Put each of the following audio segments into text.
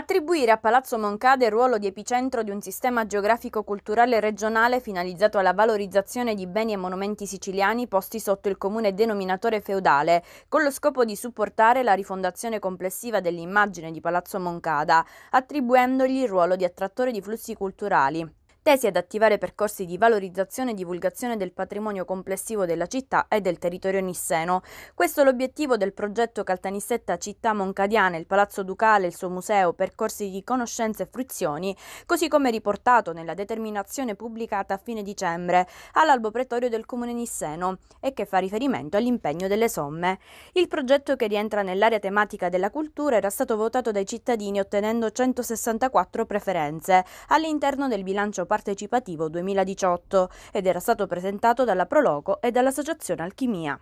Attribuire a Palazzo Moncade il ruolo di epicentro di un sistema geografico-culturale regionale finalizzato alla valorizzazione di beni e monumenti siciliani posti sotto il comune denominatore feudale, con lo scopo di supportare la rifondazione complessiva dell'immagine di Palazzo Moncada, attribuendogli il ruolo di attrattore di flussi culturali tesi ad attivare percorsi di valorizzazione e divulgazione del patrimonio complessivo della città e del territorio nisseno. Questo è l'obiettivo del progetto Caltanissetta Città Moncadiana, il Palazzo Ducale, il suo museo, percorsi di conoscenze e fruizioni, così come riportato nella determinazione pubblicata a fine dicembre all'albo pretorio del comune nisseno e che fa riferimento all'impegno delle somme. Il progetto che rientra nell'area tematica della cultura era stato votato dai cittadini ottenendo 164 preferenze all'interno del bilancio particolare partecipativo 2018 ed era stato presentato dalla Prologo e dall'Associazione Alchimia.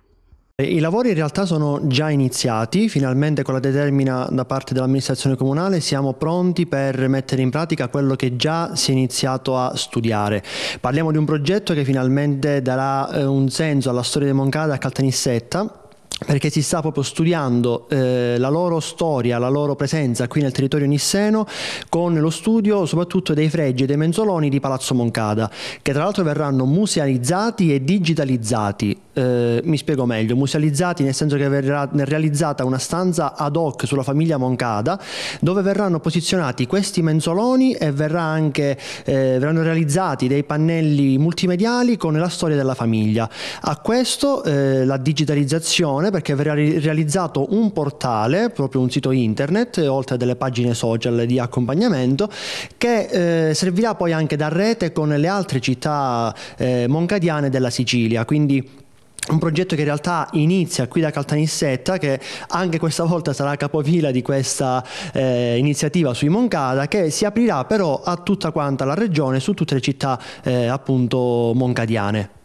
I lavori in realtà sono già iniziati, finalmente con la determina da parte dell'amministrazione comunale siamo pronti per mettere in pratica quello che già si è iniziato a studiare. Parliamo di un progetto che finalmente darà eh, un senso alla storia di Moncada a Caltanissetta perché si sta proprio studiando eh, la loro storia, la loro presenza qui nel territorio nisseno con lo studio soprattutto dei fregi e dei menzoloni di Palazzo Moncada, che tra l'altro verranno musealizzati e digitalizzati, eh, mi spiego meglio, musealizzati nel senso che verrà realizzata una stanza ad hoc sulla famiglia Moncada dove verranno posizionati questi menzoloni e verrà anche, eh, verranno realizzati dei pannelli multimediali con la storia della famiglia. A questo eh, la digitalizzazione perché verrà realizzato un portale, proprio un sito internet, oltre a delle pagine social di accompagnamento che eh, servirà poi anche da rete con le altre città eh, moncadiane della Sicilia. Quindi un progetto che in realtà inizia qui da Caltanissetta, che anche questa volta sarà capofila di questa eh, iniziativa sui Moncada, che si aprirà però a tutta quanta la regione, su tutte le città eh, appunto moncadiane.